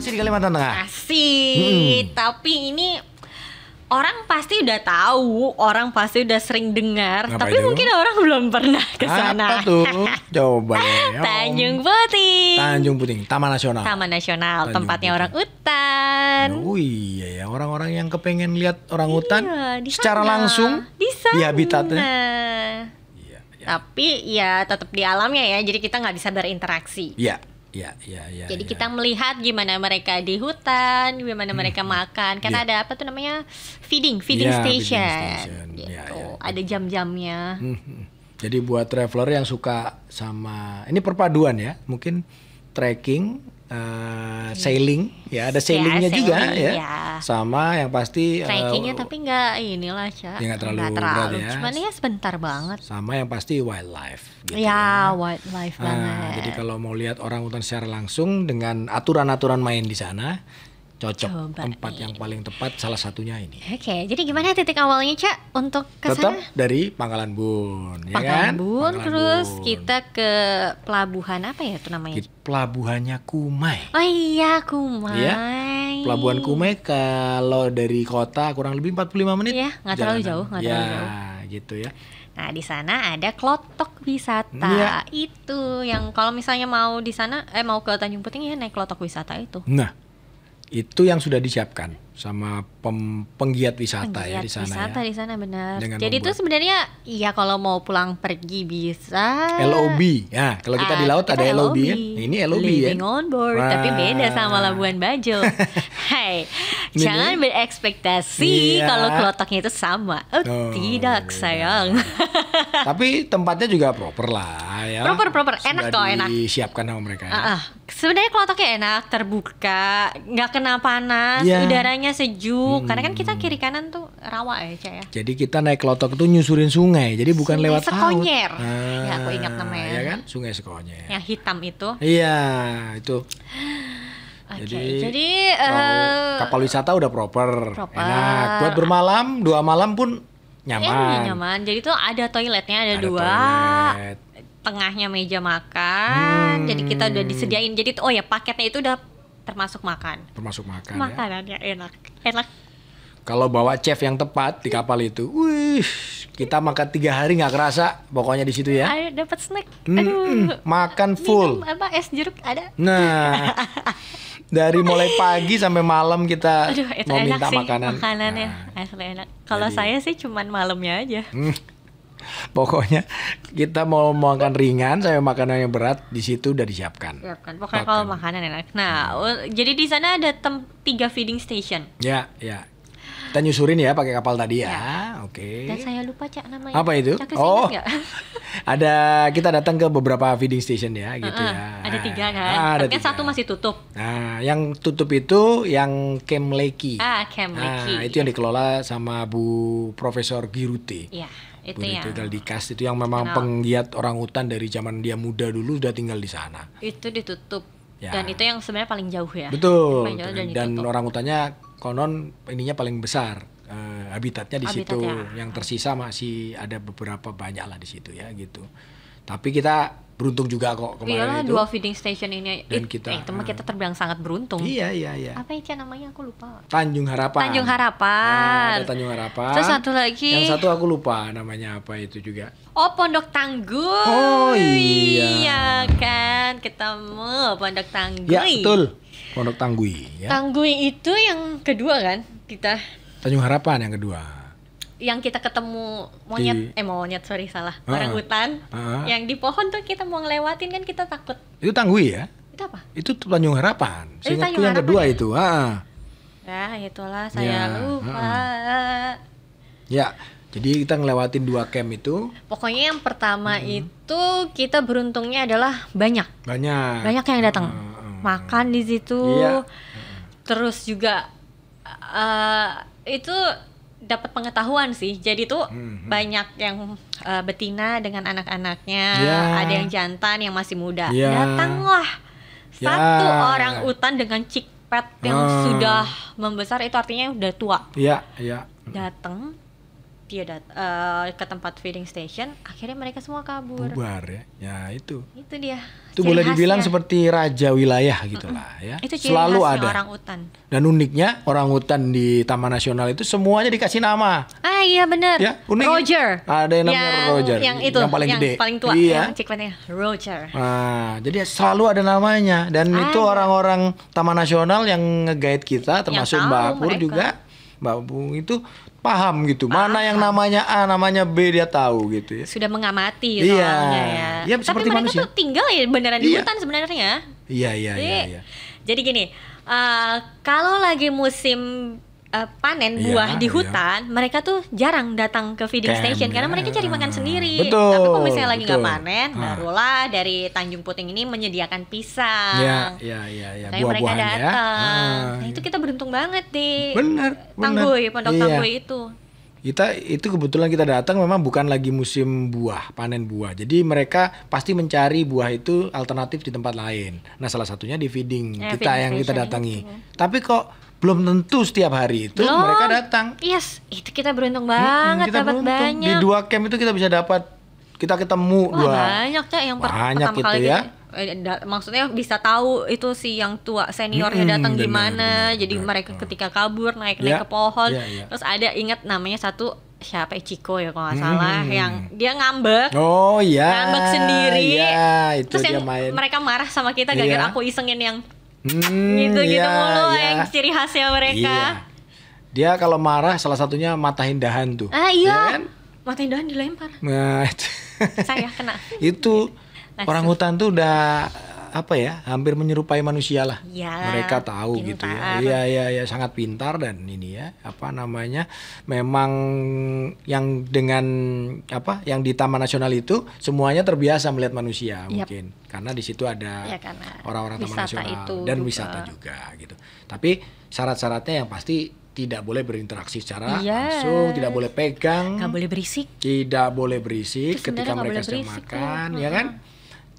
Masih di Kalimantan Tengah. Masih, hmm. tapi ini orang pasti udah tahu, orang pasti udah sering dengar, Ngapain tapi itu? mungkin orang belum pernah ke sana. Apa tuh? Coba Tanjung Puting. Tanjung Puting, Taman Nasional. Taman Nasional, Tanjung tempatnya Puting. orang utan. Oh iya ya, orang-orang yang kepengen lihat orang utan iya, secara langsung di, sana. di habitatnya. Iya, iya. Tapi ya tetap di alamnya ya, jadi kita nggak bisa berinteraksi. Iya. Ya, ya, ya. Jadi ya. kita melihat gimana mereka di hutan, gimana hmm. mereka makan. Karena ya. ada apa tuh namanya feeding, feeding ya, station. Feeding station. Ya, gitu. Ya, ya. Ada jam-jamnya. Hmm. Jadi buat traveler yang suka sama ini perpaduan ya, mungkin trekking uh, sailing ya ada ya, sailingnya ya, sailing, juga ya. ya sama yang pasti eh, trekkingnya uh, tapi nggak inilah ya nggak terlalu, gak terlalu berat ya cuman ya sebentar banget sama yang pasti wildlife gitu ya, ya. wildlife uh, banget jadi kalau mau lihat orang hutan secara langsung dengan aturan-aturan main di sana cocok Coba tempat nih. yang paling tepat salah satunya ini. Oke, jadi gimana titik awalnya Cak untuk ke Tetap dari Pangkalan Bun, Pangkalan ya kan? Bun, terus Bun. kita ke pelabuhan apa ya itu namanya? Pelabuhannya Kumai. Oh iya, Kumai. Iya. Pelabuhan Kumai kalau dari kota kurang lebih 45 menit. Iya, nggak terlalu jauh, nggak ya, terlalu jauh. gitu ya. Nah, di sana ada klotok wisata. Ya. Itu yang kalau misalnya mau di sana eh mau ke Tanjung Puting ya naik klotok wisata itu. Nah, itu yang sudah disiapkan sama pem, penggiat wisata ya penggiat ya di sana wisata ya. di sana benar. Dengan Jadi itu sebenarnya ya kalau mau pulang pergi bisa. LOB ya kalau kita uh, di ah, laut kita ada LOB, ya. Nah, ini LOB B ya. Living on board Wah. tapi beda sama Labuan Bajo. Hai, ini jangan ini? berekspektasi iya. kalau kelotoknya itu sama. Oh, oh tidak beda. Iya. sayang. tapi tempatnya juga proper lah ya. Proper proper enak kok enak. Disiapkan sama mereka ya. Uh, uh. Sebenarnya kelotoknya enak terbuka nggak kena panas yeah. udaranya udaranya sejuk. Hmm. Karena kan kita hmm. kiri kanan tuh rawa ya, Cah ya. Jadi kita naik kelotok tuh nyusurin sungai. Jadi bukan sungai lewat Sekonyer. Laut. Ah, ya aku ingat namanya. Ya kan? Sungai Sekonyer. Yang hitam itu. Iya, itu. Okay, jadi, jadi uh, kapal wisata udah proper, proper, enak. Buat bermalam, dua malam pun nyaman. Iya, nyaman. Jadi tuh ada toiletnya ada, ada dua. Toilet tengahnya meja makan. Hmm. Jadi kita udah disediain. Jadi tuh oh ya paketnya itu udah termasuk makan termasuk makan makanan ya, enak enak kalau bawa chef yang tepat di kapal itu, wih, kita makan tiga hari nggak kerasa, pokoknya di situ ya. Ayo dapat snack, aduh, makan full. Minum apa es jeruk ada? Nah, dari mulai pagi sampai malam kita aduh, itu mau minta sih, makanan. Makanannya nah, asli enak. Kalau saya sih cuman malamnya aja. Hmm. Pokoknya kita mau makan ringan sampai makanan yang berat di situ udah disiapkan. Siapkan. Pokoknya kalau makanan enak. Nah, hmm. jadi di sana ada tem tiga feeding station. Ya, ya. Kita nyusurin ya pakai kapal tadi ya. ya. Oke. Okay. Dan saya lupa Cak namanya. Apa itu? Cak, oh. ada kita datang ke beberapa feeding station ya gitu uh -uh. ya. Ada tiga kan. Ah, ada tiga. satu masih tutup. Nah, yang tutup itu yang Kemleki. Ah, Kemleki. Nah, itu yang dikelola sama Bu Profesor Girute. Iya itu Buri ya. yang tinggal di itu yang memang Kenal. penggiat orang hutan dari zaman dia muda dulu sudah tinggal di sana. Itu ditutup. Ya. Dan itu yang sebenarnya paling jauh ya. Betul. jauh dan, dan orang hutannya konon ininya paling besar uh, habitatnya di Habitat situ. Ya. Yang tersisa masih ada beberapa banyak lah di situ ya gitu. Tapi kita beruntung juga kok kemarin Iyalah, itu. dual feeding station ini. Dan kita, eh, teman uh, kita terbilang sangat beruntung. Iya iya iya. Apa itu ya, namanya aku lupa. Tanjung Harapan. Tanjung Harapan. Nah, ada Tanjung Harapan. Terus satu lagi. Yang satu aku lupa namanya apa itu juga. Oh Pondok Tangguh. Oh iya. Iya kan ketemu Pondok Tangguh. Ya betul. Pondok Tangguh. Ya. Tanggui itu yang kedua kan kita. Tanjung Harapan yang kedua yang kita ketemu monyet di... Iya. eh monyet sorry salah uh -huh. Ah. orang hutan uh ah. -huh. yang di pohon tuh kita mau ngelewatin kan kita takut itu tanggui ya itu apa itu Tanjung Harapan eh, itu Tanjung yang kedua ya? itu ah uh. ya itulah saya ya. lupa uh ya jadi kita ngelewatin dua camp itu pokoknya yang pertama -huh. Hmm. itu kita beruntungnya adalah banyak banyak banyak yang datang -huh. makan di situ -huh. Iya. terus juga uh, itu dapat pengetahuan sih. Jadi tuh hmm, hmm. banyak yang uh, betina dengan anak-anaknya, yeah. ada yang jantan yang masih muda. Yeah. Datanglah ya. satu orang utan dengan cikpet yang ah. sudah membesar itu artinya udah tua. Iya, yeah, iya. Yeah. Datang dia dat uh, ke tempat feeding station akhirnya mereka semua kabur bubar ya ya itu itu dia itu boleh dibilang seperti raja wilayah gitulah mm -mm. ya itu ciri selalu ada orang hutan dan uniknya orang hutan di taman nasional itu semuanya dikasih nama ah iya benar ya unik Roger ada yang namanya yang, Roger yang itu yang paling yang gede paling tua iya. yang Roger nah jadi selalu ada namanya dan ah, itu iya. orang-orang taman nasional yang ngeguide kita termasuk Mbak Pur juga Mbak Bung itu paham gitu paham. mana yang namanya A namanya B dia tahu gitu ya sudah mengamati iya. soalnya ya, ya tapi mereka manusia. tuh tinggal ya beneran iya. di hutan sebenarnya iya iya, iya jadi, iya, iya jadi gini uh, kalau lagi musim uh, panen iya, buah di iya. hutan, iya. mereka tuh jarang datang ke feeding Camp, station karena mereka cari ya. makan sendiri. Betul, Tapi kalau misalnya lagi nggak panen, nah. barulah dari Tanjung Puting ini menyediakan pisang. Iya, iya, iya, iya. mereka ya. datang. Ah, nah, itu kita beruntung banget di benar bener. Tangguy, Pondok iya. Tangguy itu. Kita itu kebetulan kita datang memang bukan lagi musim buah, panen buah. Jadi mereka pasti mencari buah itu alternatif di tempat lain. Nah, salah satunya di feeding eh, kita feeding yang kita datangi. Itu. Tapi kok belum tentu setiap hari itu Loh, mereka datang. Yes, itu kita beruntung banget, hmm, kita dapat beruntung. banyak. Di dua camp itu kita bisa dapat kita ketemu Wah, dua. Banyak ya yang banyak pertama gitu kali ya. Gitu. maksudnya bisa tahu itu si yang tua seniornya hmm, datang gimana. Jadi bener, mereka bener. ketika kabur naik-naik yeah, ke pohon. Yeah, yeah. Terus ada ingat namanya satu siapa ya? Ciko ya kalau nggak hmm. salah yang dia ngambek oh yeah, ngambek sendiri yeah, itu terus yang main. mereka marah sama kita gara-gara yeah. aku isengin yang Hmm, gitu-gitu ya, mulu ya. yang ciri khasnya mereka. Iya. Dia kalau marah salah satunya mata indahan tuh. Ah iya. Ya kan? Mata indahan dilempar. Nah, itu. saya kena. itu nah, orang hutan tuh udah apa ya hampir menyerupai manusia lah ya, mereka tahu pintar. gitu ya iya iya ya, sangat pintar dan ini ya apa namanya memang yang dengan apa yang di Taman Nasional itu semuanya terbiasa melihat manusia yep. mungkin karena di situ ada orang iya, orang-orang Taman Nasional itu dan juga. wisata juga gitu tapi syarat-syaratnya yang pasti tidak boleh berinteraksi secara yes. Iya. langsung, tidak boleh pegang, tidak boleh berisik, tidak boleh berisik ketika mereka sedang makan, ya kan?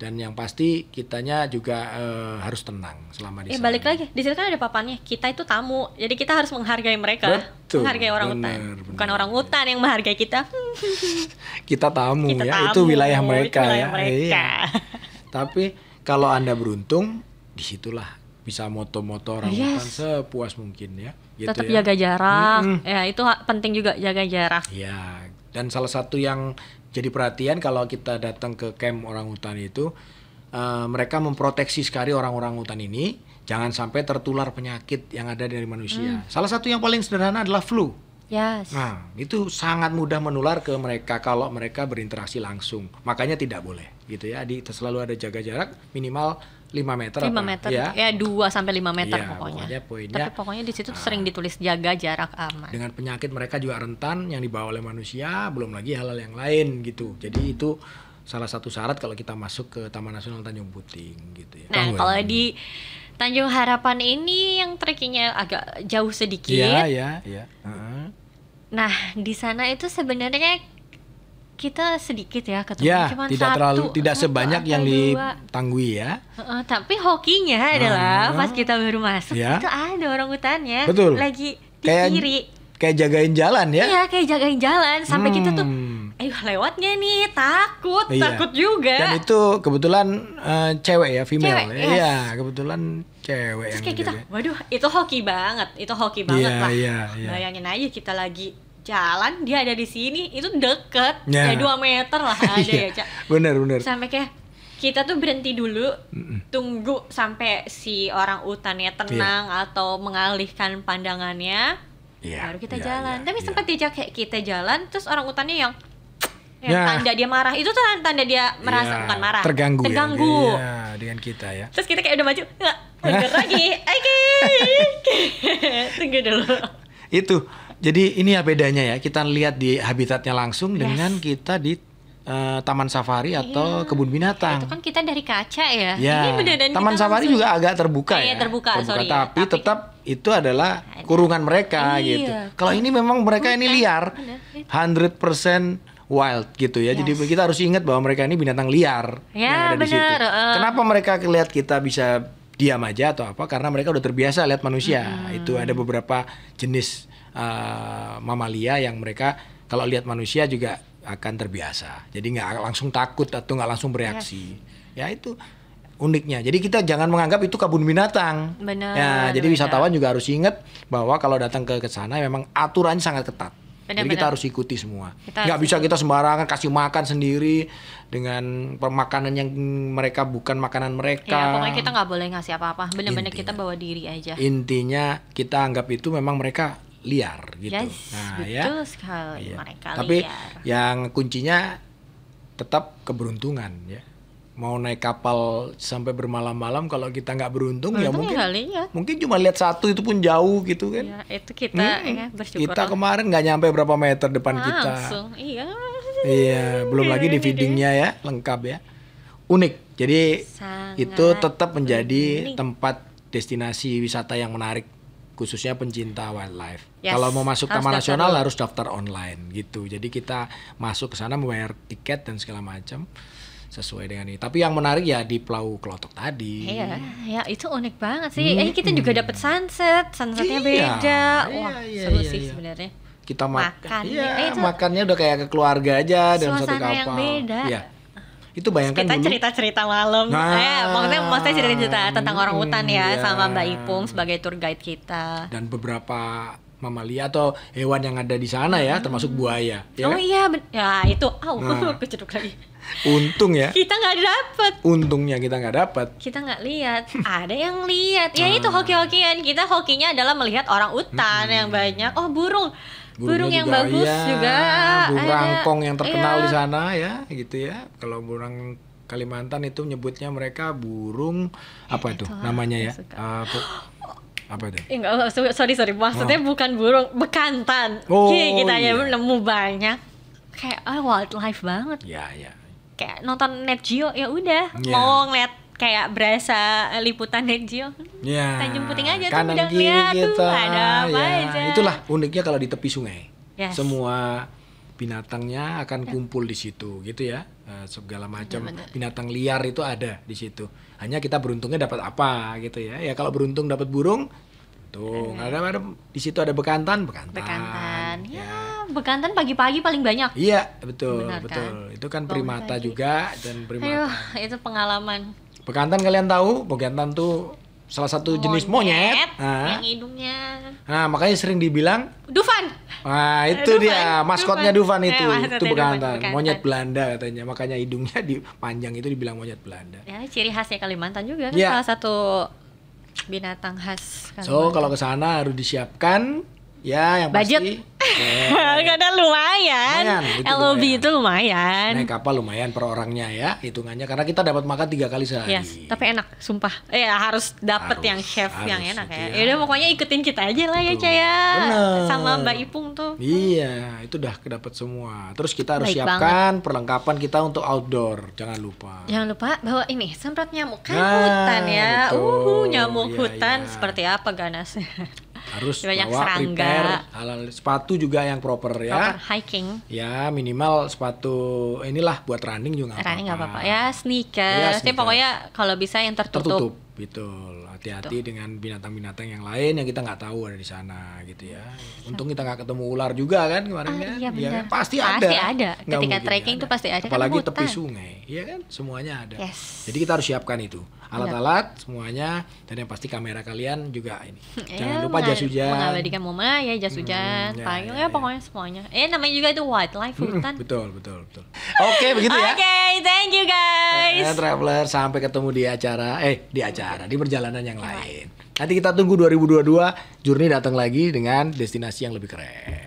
dan yang pasti kitanya juga uh, harus tenang selama di eh, balik lagi di sini kan ada papannya kita itu tamu jadi kita harus menghargai mereka Betul. menghargai orang bener, hutan bukan orang hutan yang menghargai kita kita tamu kita ya tamu, itu wilayah mereka itu ya. wilayah ya mereka. Iya. tapi kalau anda beruntung disitulah bisa moto-moto orang yes. hutan sepuas mungkin ya gitu tetap ya. jaga jarak mm -hmm. ya itu penting juga jaga jarak ya dan salah satu yang jadi perhatian kalau kita datang ke camp orang hutan itu uh, mereka memproteksi sekali orang-orang hutan ini jangan sampai tertular penyakit yang ada dari manusia. Hmm. Salah satu yang paling sederhana adalah flu. Yes. Nah, itu sangat mudah menular ke mereka kalau mereka berinteraksi langsung. Makanya tidak boleh, gitu ya. Di selalu ada jaga jarak minimal 5 meter 5 apa? meter ya, ya 2 sampai 5 meter ya, pokoknya. pokoknya poinnya, Tapi pokoknya di situ uh, sering ditulis jaga jarak aman. Dengan penyakit mereka juga rentan yang dibawa oleh manusia, belum lagi hal-hal yang lain gitu. Jadi itu salah satu syarat kalau kita masuk ke Taman Nasional Tanjung Puting gitu ya. Nah, kalau di hmm. Tanjung Harapan ini yang trekkingnya agak jauh sedikit. Iya, iya, iya. Uh -huh. Nah, di sana itu sebenarnya kita sedikit ya ketemu ya, cuma tidak satu, terlalu tidak eh, sebanyak yang dua. ditanggui ya. Uh, tapi hokinya adalah uh, pas kita baru masuk ya. itu ada orang hutannya Betul. lagi di kayak, kiri. Kayak jagain jalan ya? Iya, kayak jagain jalan sampai hmm. kita tuh hmm. ayo lewatnya nih takut iya. takut juga dan itu kebetulan uh, cewek ya female cewek, iya, yes. iya kebetulan cewek terus kayak kita waduh itu hoki banget itu hoki banget iya, lah Iya, iya. bayangin aja kita lagi jalan dia ada di sini itu deket yeah. ya dua meter lah ada iya, ya cak bener bener sampai kayak kita tuh berhenti dulu Mm-mm. tunggu sampai si orang utannya tenang yeah. atau mengalihkan pandangannya yeah. baru kita yeah, jalan yeah, tapi yeah. sempat diajak kayak kita jalan terus orang utannya yang yang yeah. tanda dia marah itu tuh tanda dia merasa yeah. bukan marah terganggu ya, terganggu ya. Yeah, dengan kita ya terus kita kayak udah maju nggak lagi oke tunggu dulu itu jadi ini ya bedanya ya kita lihat di habitatnya langsung yes. dengan kita di Uh, taman safari iya. atau kebun binatang. Itu kan kita dari kaca ya. ya. Ini taman safari langsung... juga agak terbuka ya. ya. Terbuka, terbuka sorry, ya. tapi, ya. tapi tetap itu adalah kurungan mereka iya. gitu. Kalau ini memang mereka ini liar. 100% wild gitu ya. Yes. Jadi kita harus ingat bahwa mereka ini binatang liar ya, yang ada bener. di situ. Uh. Kenapa mereka lihat kita bisa diam aja atau apa? Karena mereka udah terbiasa lihat manusia. Hmm. Itu ada beberapa jenis uh, mamalia yang mereka kalau lihat manusia juga akan terbiasa. Jadi nggak langsung takut atau nggak langsung bereaksi. Ya, ya itu uniknya. Jadi kita jangan menganggap itu kebun binatang. Benar. Ya, jadi benar. wisatawan juga harus ingat bahwa kalau datang ke sana memang aturannya sangat ketat. Benar, Jadi benar. kita harus ikuti semua. Kita Nggak bisa kita sembarangan kasih makan sendiri dengan permakanan yang mereka bukan makanan mereka. Ya, pokoknya kita nggak boleh ngasih apa-apa. Benar-benar kita bawa diri aja. Intinya kita anggap itu memang mereka liar gitu. Yes, nah, ya. betul ya. sekali iya. mereka Tapi yang kuncinya tetap keberuntungan ya. Mau naik kapal sampai bermalam-malam kalau kita nggak beruntung, ya beruntung ya mungkin ya mungkin cuma lihat satu itu pun jauh gitu kan. Ya, itu kita hmm, ya, bersyukur. Kita kemarin nggak nyampe berapa meter depan Langsung, kita. Langsung. Iya. Iya, belum lagi di iya, feedingnya ya, lengkap ya. Unik. Jadi Sangat itu tetap menjadi unik. tempat destinasi wisata yang menarik khususnya pencinta wildlife. Yes, Kalau mau masuk harus Taman Nasional dulu. harus daftar online gitu. Jadi kita masuk ke sana membayar tiket dan segala macam sesuai dengan ini. Tapi yang menarik ya di Pulau Kelotok tadi. Iya, ya itu unik banget sih. Hmm, eh kita juga dapat sunset, sunsetnya iya, beda. Iya, Wah, iya, seru iya, sih iya. sebenarnya. Kita makan, Iya, eh, makannya udah kayak ke keluarga aja dalam satu kapal. Yang beda. Iya itu bayangkan kita cerita-cerita malam nah, eh maksudnya maksudnya cerita-cerita tentang hmm, orang hutan ya iya. sama Mbak Ipung sebagai tour guide kita dan beberapa mamalia atau hewan yang ada di sana ya, hmm. termasuk buaya. Ya oh kan? iya, ya itu, oh, nah. kecetuk lagi. Untung ya. Kita nggak dapet Untungnya kita nggak dapet Kita nggak lihat. ada yang lihat. Ya itu nah. hoki-hokian. Kita hokinya adalah melihat orang hutan hmm. yang banyak. Oh burung burung yang juga, bagus ya, juga burung ada. rangkong yang iya. terkenal ya. di sana ya gitu ya kalau burung Kalimantan itu nyebutnya mereka burung apa itu Itulah, namanya ya ah, apa itu? Enggak, sorry sorry maksudnya oh. bukan burung bekantan. Oh, Gini, kita ya, iya. ya nemu banyak kayak oh, wildlife banget. Ya ya. Kayak nonton Net Geo ya udah yeah. mau ngeliat kayak berasa liputan Denjil. Ya, Tanjung Puting aja tuh udah ada apa ya. aja. Itulah uniknya kalau di tepi sungai. Yes. Semua binatangnya akan kumpul di situ gitu ya eh, segala macam iya, binatang liar itu ada di situ hanya kita beruntungnya dapat apa gitu ya ya kalau beruntung dapat burung tuh ada iya. ada di situ ada bekantan bekantan bekantan ya, ya bekantan pagi-pagi paling banyak iya betul Benarkan. betul itu kan primata juga dan primata Ayuh, itu pengalaman Bekantan kalian tahu, bekantan tuh salah satu monyet, jenis monyet. Nah, hidungnya. Nah, makanya sering dibilang Dufan. Nah, itu Dufan. dia maskotnya Dufan, Dufan itu. Eh, itu bekantan, Dufan, monyet Belanda katanya. Makanya hidungnya dipanjang itu dibilang monyet Belanda. Ya, ciri khasnya Kalimantan juga kan ya. salah satu binatang khas Kalimantan. So, kalau ke sana harus disiapkan ya yang budget. pasti Okay. Karena lumayan. lumayan itu LOB itu lumayan. Naik kapal lumayan per orangnya ya hitungannya karena kita dapat makan tiga kali sehari. Yes, tapi enak, sumpah. Eh harus dapat yang chef harus, yang enak ya. Ya udah pokoknya ikutin kita aja lah ya, Betul. ya Caya. Bener. Sama Mbak Ipung tuh. Iya, itu udah kedapat semua. Terus kita harus Baik siapkan banget. perlengkapan kita untuk outdoor, jangan lupa. Jangan lupa bahwa ini semprot nyamuk kan nah, hutan ya. uhuh Uh, nyamuk iya, hutan iya. seperti apa ganasnya. harus banyak bawa serangga. prepare halal sepatu juga yang proper ya proper hiking ya minimal sepatu inilah buat running juga running apa-apa ya sneakers ya, sneaker. pokoknya kalau bisa yang tertutup tertutup betul Gitu. hati-hati gitu. dengan binatang-binatang yang lain yang kita nggak tahu ada di sana gitu ya untung kita nggak ketemu ular juga kan kemarin ah, iya, ya kan? pasti, pasti ada, ada. ketika trekking itu pasti ada kan apalagi kan tepi sungai ya kan semuanya ada yes. jadi kita harus siapkan itu alat-alat semuanya dan yang pasti kamera kalian juga ini jangan eh, lupa jas hujan mengabadikan momen ya jas hmm, hujan hmm, ya, payung ya, ya, ya pokoknya semuanya eh namanya juga itu wildlife hmm, hutan hmm, betul betul betul oke okay, begitu ya oke okay, thank you guys eh, eh, traveler sampai ketemu di acara eh di acara di perjalanannya yang lain. Nanti kita tunggu 2022 Journey datang lagi dengan destinasi yang lebih keren.